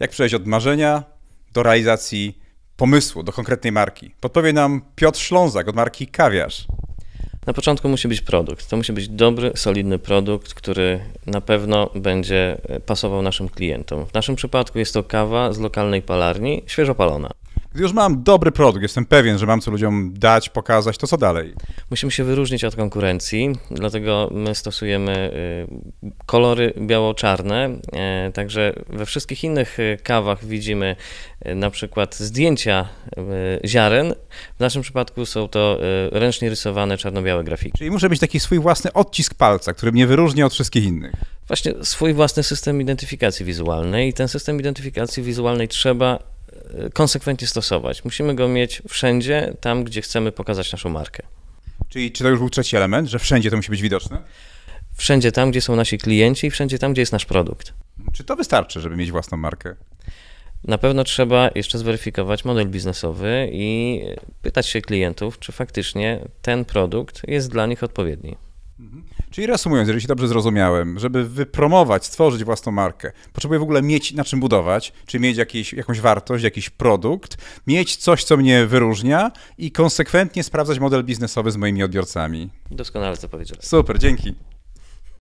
jak przejść od marzenia do realizacji pomysłu, do konkretnej marki. Podpowie nam Piotr Szlązak od marki Kawiarz. Na początku musi być produkt. To musi być dobry, solidny produkt, który na pewno będzie pasował naszym klientom. W naszym przypadku jest to kawa z lokalnej palarni, świeżo palona. Gdy już mam dobry produkt, jestem pewien, że mam co ludziom dać, pokazać, to co dalej? Musimy się wyróżnić od konkurencji, dlatego my stosujemy y, kolory biało-czarne. Y, także we wszystkich innych y, kawach widzimy na przykład zdjęcia ziaren. W naszym przypadku są to ręcznie rysowane czarno-białe grafiki. Czyli muszę mieć taki swój własny odcisk palca, który mnie wyróżni od wszystkich innych. Właśnie swój własny system identyfikacji wizualnej i ten system identyfikacji wizualnej trzeba konsekwentnie stosować. Musimy go mieć wszędzie, tam gdzie chcemy pokazać naszą markę. Czyli czy to już był trzeci element, że wszędzie to musi być widoczne? Wszędzie tam, gdzie są nasi klienci i wszędzie tam, gdzie jest nasz produkt. Czy to wystarczy, żeby mieć własną markę? Na pewno trzeba jeszcze zweryfikować model biznesowy i pytać się klientów, czy faktycznie ten produkt jest dla nich odpowiedni. Mhm. Czyli reasumując, jeżeli się dobrze zrozumiałem, żeby wypromować, stworzyć własną markę, potrzebuję w ogóle mieć na czym budować, czy mieć jakieś, jakąś wartość, jakiś produkt, mieć coś, co mnie wyróżnia i konsekwentnie sprawdzać model biznesowy z moimi odbiorcami. Doskonale co powiedziałeś. Super, dzięki.